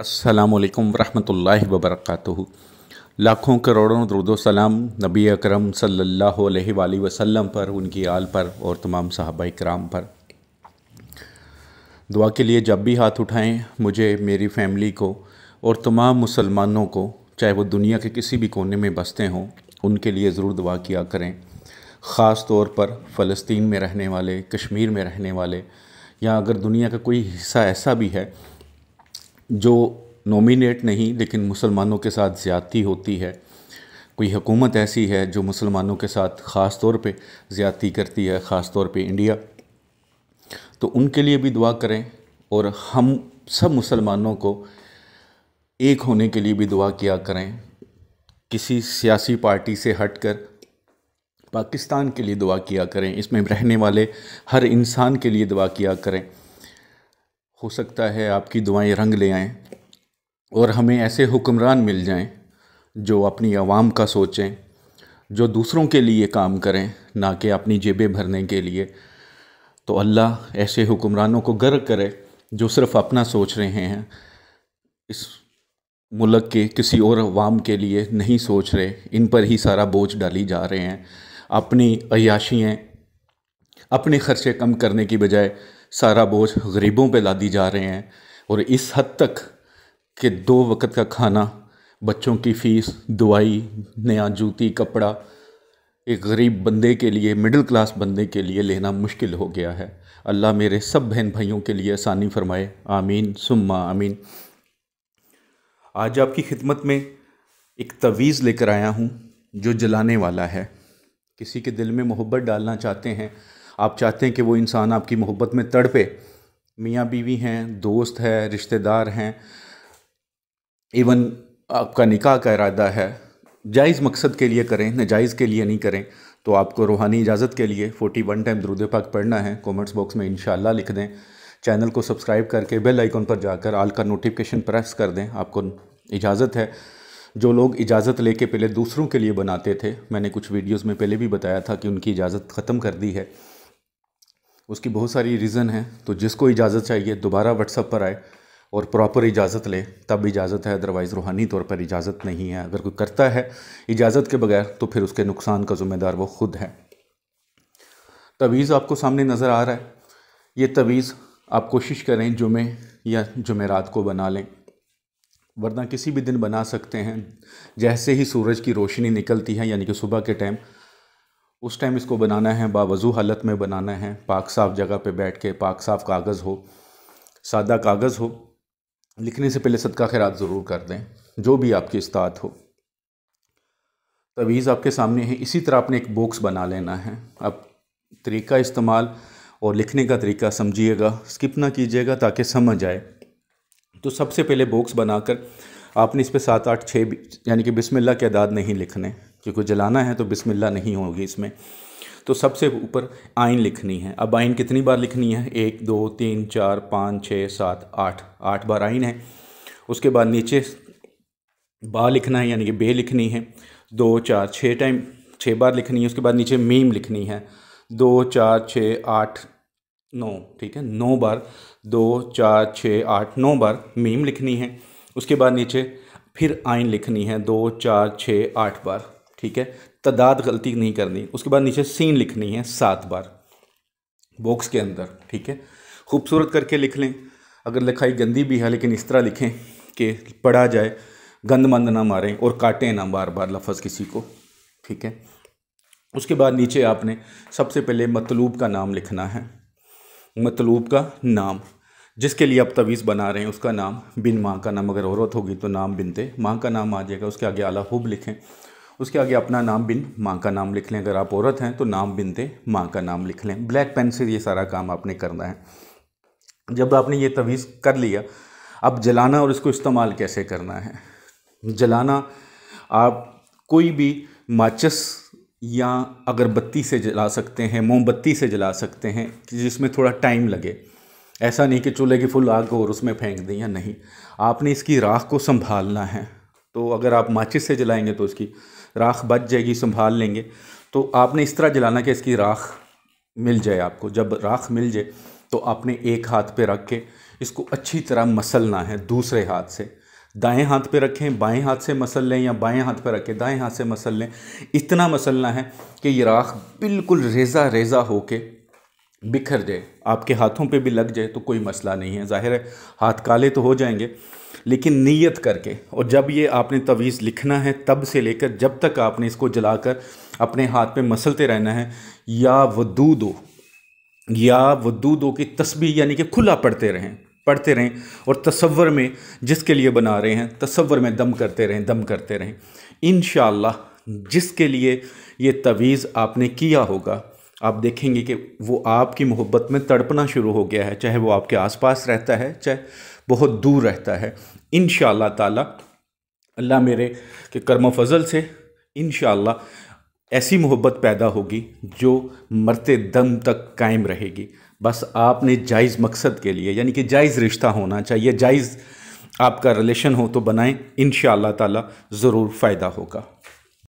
असलकम वरहमल वबरक लाखों करोड़ों सलाम नबी अकरम सल्लल्लाहु अलैहि वसल्लम पर उनकी आल पर और तमाम साहबा कराम पर दुआ के लिए जब भी हाथ उठाएं मुझे मेरी फैमिली को और तमाम मुसलमानों को चाहे वो दुनिया के किसी भी कोने में बसते हों उनके लिए ज़रूर दुआ किया करें ख़ास तौर पर फ़लस्तीन में रहने वाले कश्मीर में रहने वाले या अगर दुनिया का कोई हिस्सा ऐसा भी है जो नॉमिनेट नहीं लेकिन मुसलमानों के साथ ज़्यादती होती है कोई हुकूमत ऐसी है जो मुसलमानों के साथ ख़ास तौर पे ज़्यादती करती है ख़ास तौर पे इंडिया तो उनके लिए भी दुआ करें और हम सब मुसलमानों को एक होने के लिए भी दुआ किया करें किसी सियासी पार्टी से हटकर पाकिस्तान के लिए दुआ किया करें इसमें रहने वाले हर इंसान के लिए दुआ किया करें हो सकता है आपकी दुआएं रंग ले आएँ और हमें ऐसे हुक्मरान मिल जाएं जो अपनी आवाम का सोचें जो दूसरों के लिए काम करें ना कि अपनी जेबें भरने के लिए तो अल्लाह ऐसे हुक्मरानों को गर्व करे जो सिर्फ़ अपना सोच रहे हैं इस मुल्क के किसी और अवाम के लिए नहीं सोच रहे इन पर ही सारा बोझ डाली जा रहे हैं अपनी अयाशियाँ अपने ख़र्चे कम करने की बजाय सारा बोझ गरीबों पे लादी जा रहे हैं और इस हद तक कि दो वक्त का खाना बच्चों की फ़ीस दवाई नया जूती कपड़ा एक गरीब बंदे के लिए मिडिल क्लास बंदे के लिए लेना मुश्किल हो गया है अल्लाह मेरे सब बहन भाइयों के लिए आसानी फरमाए आमीन सुम्मा आमीन आज आपकी खिदमत में एक तवीज़ लेकर आया हूँ जो जलाने वाला है किसी के दिल में मोहब्बत डालना चाहते हैं आप चाहते हैं कि वो इंसान आपकी मोहब्बत में तड़पे मियाँ बीवी हैं दोस्त है रिश्तेदार हैं इवन आपका निकाह का इरादा है जायज़ मकसद के लिए करें नजायज़ के लिए नहीं करें तो आपको रूहानी इजाज़त के लिए 41 टाइम दरुद पाक पढ़ना है कमेंट्स बॉक्स में इन लिख दें चैनल को सब्सक्राइब करके बेल आइकॉन पर जाकर आल का नोटिफिकेशन प्रेस कर दें आपको इजाज़त है जो लोग इजाज़त लेके पहले दूसरों के लिए बनाते थे मैंने कुछ वीडियोस में पहले भी बताया था कि उनकी इजाज़त ख़त्म कर दी है उसकी बहुत सारी रीज़न है तो जिसको इजाज़त चाहिए दोबारा व्हाट्सअप पर आए और प्रॉपर इजाज़त ले तब इजाज़त है अदरवाइज़ रूहानी तौर पर इजाज़त नहीं है अगर कोई करता है इजाज़त के बगैर तो फिर उसके नुकसान का ज़िम्मेदार वो ख़ुद है तवीज़ आपको सामने नज़र आ रहा है ये तवीज़ आप कोशिश करें जुमे या जुमेरात को बना लें वरना किसी भी दिन बना सकते हैं जैसे ही सूरज की रोशनी निकलती है यानी कि सुबह के टाइम उस टाइम इसको बनाना है बावजू हालत में बनाना है पाक साफ जगह पे बैठ के पाक साफ कागज़ हो सादा कागज़ हो लिखने से पहले सदका खैरात ज़रूर कर दें जो भी आपकी उस्ताद हो तवीज़ आपके सामने है इसी तरह आपने एक बॉक्स बना लेना है अब तरीका इस्तेमाल और लिखने का तरीका समझिएगा स्किप ना कीजिएगा ताकि समझ आए तो सबसे पहले बॉक्स बनाकर आपने इस पर सात आठ छः यानी कि बिस्मिल्लाह के अदाद नहीं लिखने क्योंकि जलाना है तो बिसमिल्ला नहीं होगी इसमें तो सबसे ऊपर आइन लिखनी है अब आइन कितनी बार लिखनी है एक दो तीन चार पाँच छः सात आठ आठ बार आइन है उसके बाद नीचे बा लिखना है यानी कि बे लिखनी है दो चार छः टाइम छः बार लिखनी है उसके बाद नीचे मीम लिखनी है दो चार छः आठ नौ ठीक है नौ बार दो चार छः आठ नौ बार मीम लिखनी है उसके बाद नीचे फिर आइन लिखनी है दो चार छः आठ बार ठीक है तादाद गलती नहीं करनी उसके बाद नीचे सीन लिखनी है सात बार बॉक्स के अंदर ठीक है खूबसूरत करके लिख लें अगर लिखाई गंदी भी है लेकिन इस तरह लिखें कि पढ़ा जाए गंद मंद ना मारें और काटें ना बार बार लफज किसी को ठीक है उसके बाद नीचे आपने सबसे पहले मतलूब का नाम लिखना है मतलूब का नाम जिसके लिए आप तवीज़ बना रहे हैं उसका नाम बिन माँ का नाम अगर औरत होगी तो नाम बिनते माँ का नाम आ जाएगा उसके आगे आला हुब लिखें उसके आगे अपना नाम बिन माँ का नाम लिख लें अगर आप औरत हैं तो नाम बिन दें माँ का नाम लिख लें ब्लैक पेन से ये सारा काम आपने करना है जब आपने ये तवीज़ कर लिया अब जलाना और इसको इस्तेमाल कैसे करना है जलाना आप कोई भी माचिस या अगरबत्ती से जला सकते हैं मोमबत्ती से जला सकते हैं जिसमें थोड़ा टाइम लगे ऐसा नहीं कि चूल्हे की फुल आग और उसमें फेंक दें या नहीं आपने इसकी राख को संभालना है तो अगर आप माचिस से जलाएंगे तो उसकी राख बच जाएगी संभाल लेंगे तो आपने इस तरह जलाना कि इसकी राख मिल जाए आपको जब राख मिल जाए तो आपने एक हाथ पे रख के इसको अच्छी तरह मसलना है दूसरे हाथ से दाएं हाथ पे रखें बाएं हाथ से मसल लें या बाएं हाथ पे रखें दाएं हाथ से मसल लें इतना मसलना है कि ये राख बिल्कुल रेज़ा रेज़ा हो के बिखर जाए आपके हाथों पे भी लग जाए तो कोई मसला नहीं है ज़ाहिर है हाथ काले तो हो जाएंगे लेकिन नीयत करके और जब ये आपने तवीज़ लिखना है तब से लेकर जब तक आपने इसको जलाकर अपने हाथ पे मसलते रहना है या दो या दो की तस्वीर यानी कि खुला पढ़ते रहें पढ़ते रहें और तस्वर में जिसके लिए बना रहे हैं तस्वर में दम करते रहें दम करते रहें इन जिसके लिए ये तवीज़ आपने किया होगा आप देखेंगे कि वो आपकी मोहब्बत में तड़पना शुरू हो गया है चाहे वो आपके आसपास रहता है चाहे बहुत दूर रहता है इन ताला अल्लाह मेरे के कर्म फजल से इन ऐसी मोहब्बत पैदा होगी जो मरते दम तक कायम रहेगी बस आपने जायज़ मकसद के लिए यानी कि जायज़ रिश्ता होना चाहिए जायज़ आपका रिलेशन हो तो बनाएं इन ताला ज़रूर फ़ायदा होगा